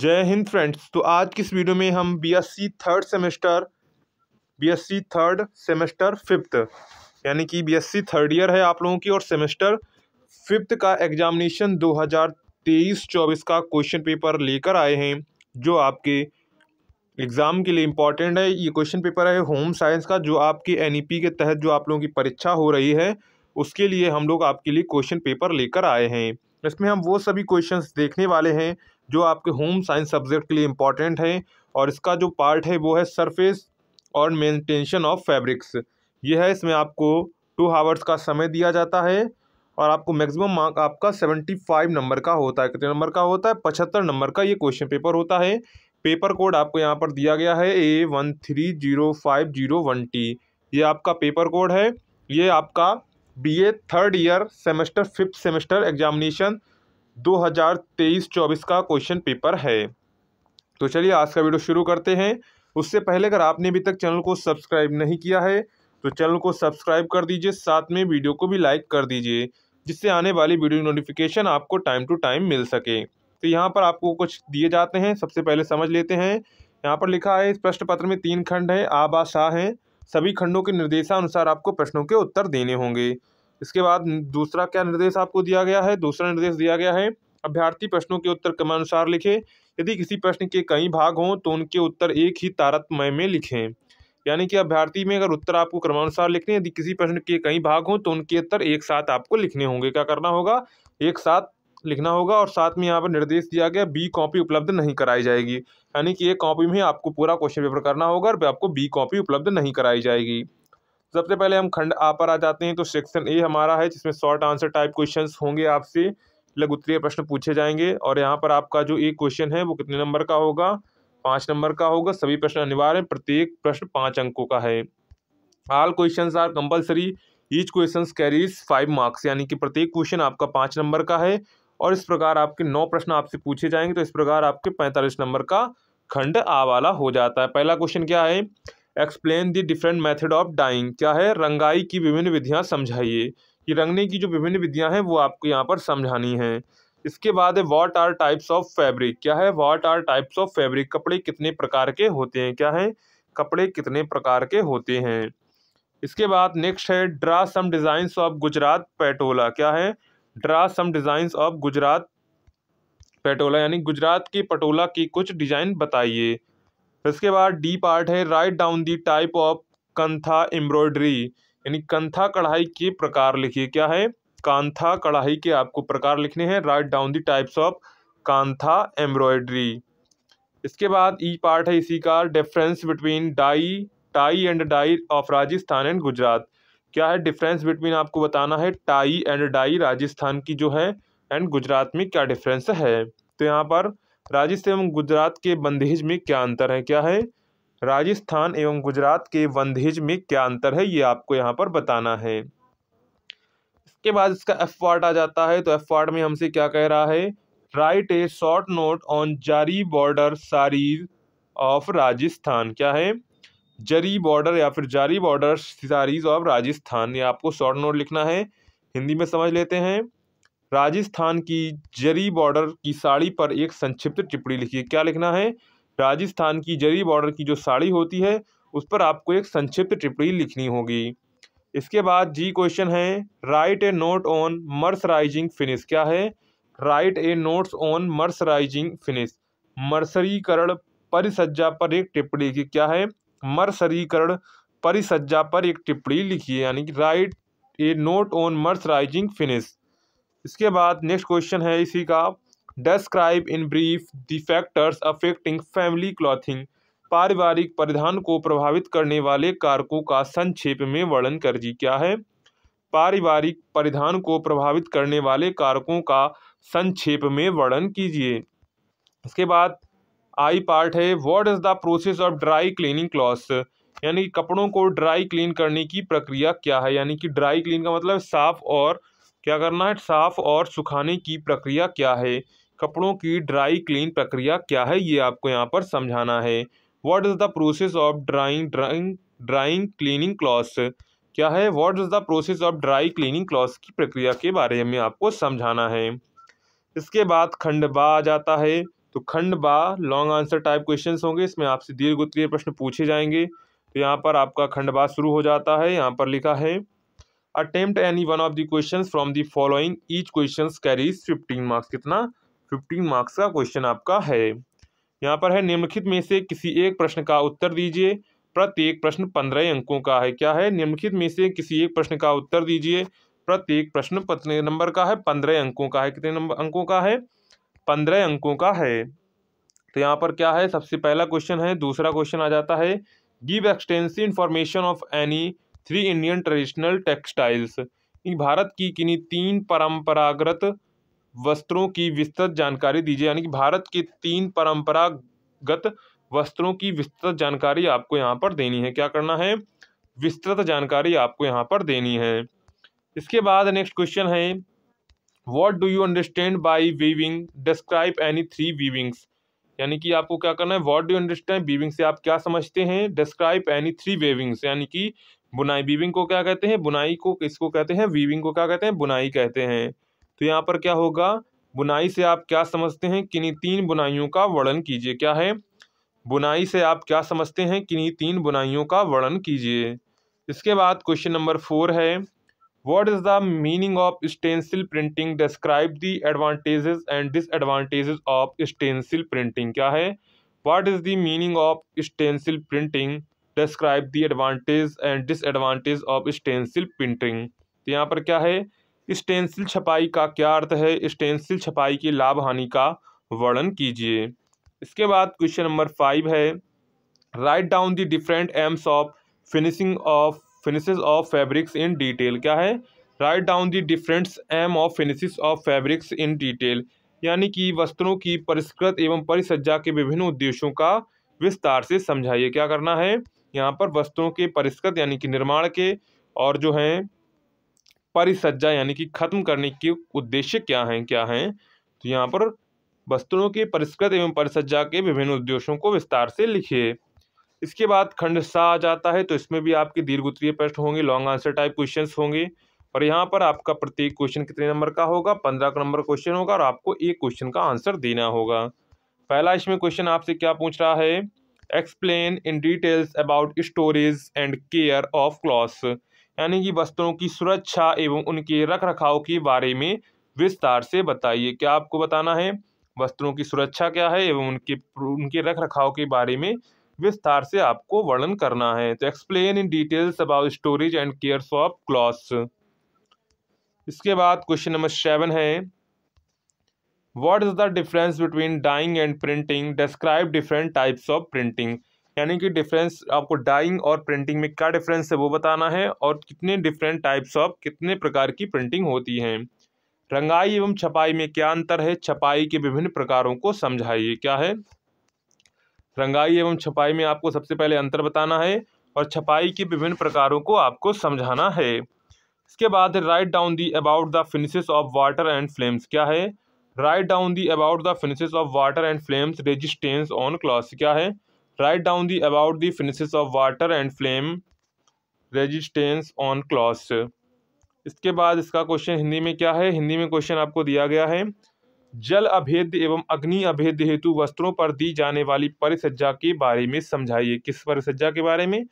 जय हिंद फ्रेंड्स तो आज की इस वीडियो में हम BSc third semester BSc third semester fifth यानी कि बीएससी थर्ड ईयर है आप लोगों की और सेमेस्टर फिफ्थ का एग्जामिनेशन 2023-24 का क्वेश्चन पेपर लेकर आए हैं जो आपके एग्ज़ाम के लिए इम्पॉर्टेंट है ये क्वेश्चन पेपर है होम साइंस का जो आपके एन e के तहत जो आप लोगों की परीक्षा हो रही है उसके लिए हम लोग आपके लिए क्वेश्चन पेपर लेकर आए हैं इसमें हम वो सभी क्वेश्चन देखने वाले हैं जो आपके होम साइंस सब्जेक्ट के लिए इम्पॉर्टेंट है और इसका जो पार्ट है वो है सरफेस और मेंटेनेशन ऑफ फैब्रिक्स ये है इसमें आपको टू हावर्स का समय दिया जाता है और आपको मैक्सिमम मार्क आपका सेवेंटी फाइव नंबर का होता है कितने नंबर का होता है पचहत्तर नंबर का ये क्वेश्चन पेपर होता है पेपर कोड आपको यहाँ पर दिया गया है A one three zero five zero one T ये आपका पेपर कोड है ये आपका B A third year semester fifth semester examination 2023-24 का क्वेश्चन पेपर है तो चलिए आज का वीडियो शुरू करते हैं उससे पहले अगर आपने अभी तक चैनल को सब्सक्राइब नहीं किया है तो चैनल को सब्सक्राइब कर दीजिए साथ में वीडियो को भी लाइक कर दीजिए जिससे आने वाली वीडियो की नोटिफिकेशन आपको टाइम टू टाइम मिल सके तो यहाँ पर आपको कुछ दिए जाते हैं सबसे पहले समझ लेते हैं यहाँ पर लिखा है इस प्रश्न पत्र में तीन खंड है आ बा शाह हैं सभी खंडों के निर्देशानुसार आपको प्रश्नों के उत्तर देने होंगे इसके बाद दूसरा क्या निर्देश आपको दिया गया है दूसरा निर्देश दिया गया है अभ्यर्थी प्रश्नों के उत्तर क्रमानुसार लिखें यदि किसी प्रश्न के कई भाग हों तो उनके उत्तर एक ही तारतमय में लिखें यानी कि अभ्यर्थी में अगर उत्तर आपको क्रमानुसार लिखने यदि किसी प्रश्न के कई भाग हों तो उनके उत्तर एक साथ आपको लिखने होंगे क्या करना होगा एक साथ लिखना होगा और साथ में यहाँ पर निर्देश दिया गया बी कॉपी उपलब्ध नहीं कराई जाएगी यानी कि एक कॉपी में आपको पूरा क्वेश्चन पेपर करना होगा और आपको बी कॉपी उपलब्ध नहीं कराई जाएगी सबसे पहले हम खंड आ पर आ जाते हैं तो सेक्शन ए हमारा है जिसमें शॉर्ट आंसर टाइप क्वेश्चन होंगे आपसे उत्तरीय प्रश्न पूछे जाएंगे और यहाँ पर आपका जो एक क्वेश्चन है वो कितने नंबर का होगा पाँच नंबर का होगा सभी प्रश्न अनिवार्य है प्रत्येक प्रश्न पाँच अंकों का है all question are compulsory each question carries five marks यानी कि प्रत्येक क्वेश्चन आपका पाँच नंबर का है और इस प्रकार आपके नौ प्रश्न आपसे पूछे जाएंगे तो इस प्रकार आपके पैंतालीस नंबर का खंड आ वाला हो जाता है पहला क्वेश्चन क्या है explain the different method of dyeing क्या है रंगाई की विभिन्न विधियाँ समझाइए कि रंगने की जो विभिन्न विधियाँ हैं वो आपको यहाँ पर समझानी हैं इसके बाद है what are types of fabric क्या है what are types of fabric कपड़े कितने प्रकार के होते हैं क्या है कपड़े कितने प्रकार के होते हैं इसके बाद नेक्स्ट है draw some designs of Gujarat Patola क्या है draw some designs of Gujarat Patola यानी गुजरात की पटोला की कुछ डिज़ाइन बताइए इसके बाद डी पार्ट है write down the type of kantha embroidery यानी कंथा कढ़ाई के प्रकार लिखिए क्या है कांथा कढ़ाई के आपको प्रकार लिखने हैं write down the types of kantha embroidery इसके बाद ई e पार्ट है इसी का difference between dye tie and dye of Rajasthan and Gujarat क्या है डिफरेंस बिटवीन आपको बताना है टाई एंड डाई राजस्थान की जो है एंड गुजरात में क्या डिफरेंस है तो यहाँ पर राजस्थान एवं गुजरात के बंदेज में क्या अंतर है क्या है राजस्थान एवं गुजरात के बंदेज में क्या अंतर है ये आपको यहाँ पर बताना है इसके बाद इसका एफ वार्ड आ जाता है तो एफ वार्ड में हमसे क्या कह रहा है write a short note on zari border saris of Rajasthan क्या है जरी बॉर्डर या फिर जारी बॉर्डर सारीज ऑफ राजस्थान ये आपको शॉर्ट नोट लिखना है हिंदी में समझ लेते हैं राजस्थान की जरी बॉर्डर की साड़ी पर एक संक्षिप्त टिप्पणी लिखिए क्या लिखना है राजस्थान की जरी बॉर्डर की जो साड़ी होती है उस पर आपको एक संक्षिप्त टिप्पणी लिखनी होगी इसके बाद जी क्वेश्चन है write a note on mercerising finish क्या है write a notes on mercerising finish मर्सरीकरण परिसज्जा पर एक टिप्पणी की क्या है मर्सरीकरण परिसज्जा पर एक टिप्पणी लिखिए यानी कि write a note on mercerising finish इसके बाद नेक्स्ट क्वेश्चन है इसी का describe in brief the factors affecting family clothing पारिवारिक परिधान को प्रभावित करने वाले कारकों का संक्षेप में वर्णन कर जी क्या है पारिवारिक परिधान को प्रभावित करने वाले कारकों का संक्षेप में वर्णन कीजिए इसके बाद आई पार्ट है what is the process of dry cleaning clothes यानी कपड़ों को ड्राई क्लीन करने की प्रक्रिया क्या है यानी कि ड्राई क्लीन का मतलब साफ और क्या करना है साफ़ और सुखाने की प्रक्रिया क्या है कपड़ों की ड्राई क्लीन प्रक्रिया क्या है ये आपको यहाँ पर समझाना है what is the process of drying drying drying cleaning clothes क्या है what is the process of dry cleaning clothes की प्रक्रिया के बारे में आपको समझाना है इसके बाद खंड बा आ जाता है तो खंड बा लॉन्ग आंसर टाइप क्वेश्चन होंगे इसमें आपसे दीर्घ उत्तरीय प्रश्न पूछे जाएंगे तो यहाँ पर आपका खंड बा शुरू हो जाता है यहाँ पर लिखा है attempt any one of the question from the following each question carries fifteen marks कितना फिफ्टीन मार्क्स का क्वेश्चन आपका है यहाँ पर है निम्नलिखित में से किसी एक प्रश्न का उत्तर दीजिए प्रत्येक प्रश्न पंद्रह अंकों का है क्या है निम्नलिखित में से किसी एक प्रश्न का उत्तर दीजिए प्रत्येक प्रश्न कितने नंबर का है पंद्रह अंकों का है कितने नंबर अंकों का है पंद्रह अंकों का है तो यहाँ पर क्या है सबसे पहला क्वेश्चन है दूसरा क्वेश्चन आ जाता है give extensive information of any three Indian traditional textiles Bharat की किन्हीं तीन परंपरागत वस्त्रों की विस्तृत जानकारी दीजिए यानी कि भारत के तीन परंपरागत वस्त्रों की विस्तृत जानकारी आपको यहाँ पर देनी है क्या करना है विस्तृत जानकारी आपको यहाँ पर देनी है इसके बाद नेक्स्ट क्वेश्चन है what do you understand by weaving describe any three weavings यानी कि आपको क्या करना है वॉट डू अंडरस्टैंड वीविंग से आप क्या समझते हैं डिस्क्राइब एनी थ्री वेविंग्स यानी कि बुनाई वीविंग को क्या कहते हैं बुनाई को किसको कहते हैं वीविंग को क्या कहते हैं बुनाई कहते हैं तो यहाँ पर क्या होगा बुनाई से आप क्या समझते हैं किन्हीं तीन बुनाइयों का वर्णन कीजिए क्या है बुनाई से आप क्या समझते हैं किन्हीं तीन बुनाइयों का वर्णन कीजिए इसके बाद क्वेश्चन नंबर फोर है what is the meaning of stencil printing describe the advantages and disadvantages of stencil printing क्या है what is the meaning of stencil printing describe the advantage and disadvantage of stencil printing तो यहाँ पर क्या है stencil छपाई का क्या अर्थ है स्टेंसिल छपाई की लाभ हानि का वर्णन कीजिए इसके बाद क्वेश्चन नंबर फाइव है write down the different aims of finishing of finishes of fabrics in detail क्या है write down the different aim of finishes of fabrics in detail यानी कि वस्त्रों की परिष्कृत एवं परिसज्जा के विभिन्न उद्देश्यों का विस्तार से समझाइए क्या करना है यहाँ पर वस्तुओं के परिष्कृत यानी कि निर्माण के और जो हैं परिसज्जा यानी कि खत्म करने के उद्देश्य क्या हैं क्या हैं तो यहाँ पर वस्तुओं के परिष्कृत एवं परिसज्जा के विभिन्न उद्देश्यों को विस्तार से लिखिए इसके बाद खंड सा आ जाता है तो इसमें भी आपके दीर्घ उत्तरीय प्रश्न होंगे लॉन्ग आंसर टाइप क्वेश्चन होंगे और यहाँ पर आपका प्रत्येक क्वेश्चन कितने नंबर का होगा पंद्रह नंबर क्वेश्चन होगा और आपको एक क्वेश्चन का आंसर देना होगा पहला इसमें क्वेश्चन आपसे क्या पूछ रहा है explain in details about storage and care of clothes यानी कि वस्त्रों की सुरक्षा एवं उनके रख रखाव के बारे में विस्तार से बताइए क्या आपको बताना है वस्त्रों की सुरक्षा क्या है एवं उनके उनके रख रखाव के बारे में विस्तार से आपको वर्णन करना है तो explain in details about storage and cares of clothes इसके बाद क्वेश्चन नंबर सेवन है what is the difference between dyeing and printing describe different types of printing यानी कि डिफरेंस आपको डाइंग और प्रिंटिंग में क्या डिफरेंस है वो बताना है और कितने डिफरेंट टाइप्स ऑफ कितने प्रकार की प्रिंटिंग होती हैं रंगाई एवं छपाई में क्या अंतर है छपाई के विभिन्न प्रकारों को समझाइए क्या है रंगाई एवं छपाई में आपको सबसे पहले अंतर बताना है और छपाई के विभिन्न प्रकारों को आपको समझाना है इसके बाद write down the about the finishes of water and flames क्या है write down the about the finishes of water and flames resistance on class क्या है write down the about the finishes of water and flame resistance on class इसके बाद इसका question Hindi में क्या है हिंदी में क्वेश्चन आपको दिया गया है जल अभेद एवं अग्नि अभेद हेतु वस्त्रों पर दी जाने वाली परिसज्जा के बारे में समझाइए किस परिसज्जा के बारे में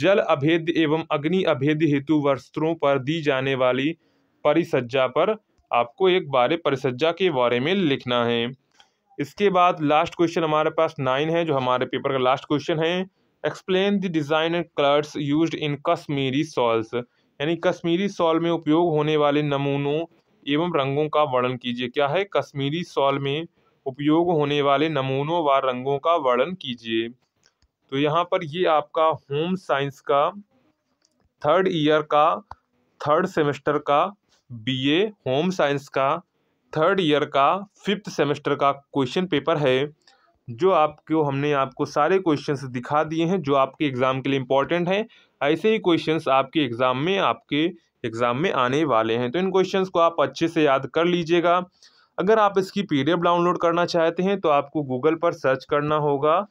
जल अभेद एवं अग्नि अभेद हेतु वस्त्रों पर दी जाने वाली परिसज्जा पर आपको एक बार परिसज्जा के बारे में लिखना है इसके बाद लास्ट क्वेश्चन हमारे पास नाइन है जो हमारे पेपर का लास्ट क्वेश्चन है explain the design and colours use in Kashmiri shawls यानी कश्मीरी सॉल में उपयोग होने वाले नमूनों एवं रंगों का वर्णन कीजिए क्या है कश्मीरी सॉल में उपयोग होने वाले नमूनों व रंगों का वर्णन कीजिए तो यहाँ पर ये आपका होम साइंस का थर्ड ईयर का थर्ड सेमेस्टर का बीए होम साइंस का थर्ड ईयर का फिफ्थ सेमेस्टर का क्वेश्चन पेपर है जो आपको हमने आपको सारे क्वेश्चंस दिखा दिए हैं जो आपके एग्ज़ाम के लिए इंपॉर्टेंट हैं ऐसे ही क्वेश्चंस आपके एग्ज़ाम में आपके एग्ज़ाम में आने वाले हैं तो इन क्वेश्चंस को आप अच्छे से याद कर लीजिएगा अगर आप इसकी एफ डाउनलोड करना चाहते हैं तो आपको गूगल पर सर्च करना होगा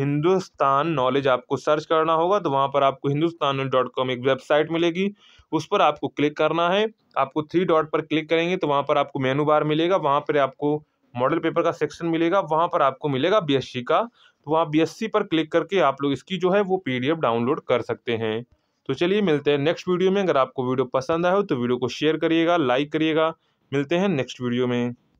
हिंदुस्तान नॉलेज आपको सर्च करना होगा तो वहाँ पर आपको हिंदुस्तान डॉट कॉम एक वेबसाइट मिलेगी उस पर आपको क्लिक करना है आपको थ्री डॉट पर क्लिक करेंगे तो वहाँ पर आपको मेनू बार मिलेगा वहाँ पर आपको मॉडल पेपर का सेक्शन मिलेगा वहाँ पर आपको मिलेगा बीएससी का तो वहाँ बीएससी पर क्लिक करके आप लोग इसकी जो है वो पीडीएफ डाउनलोड कर सकते हैं तो चलिए मिलते हैं नेक्स्ट वीडियो में अगर आपको वीडियो पसंद आए हो तो वीडियो को शेयर करिएगा लाइक करिएगा मिलते हैं नेक्स्ट वीडियो में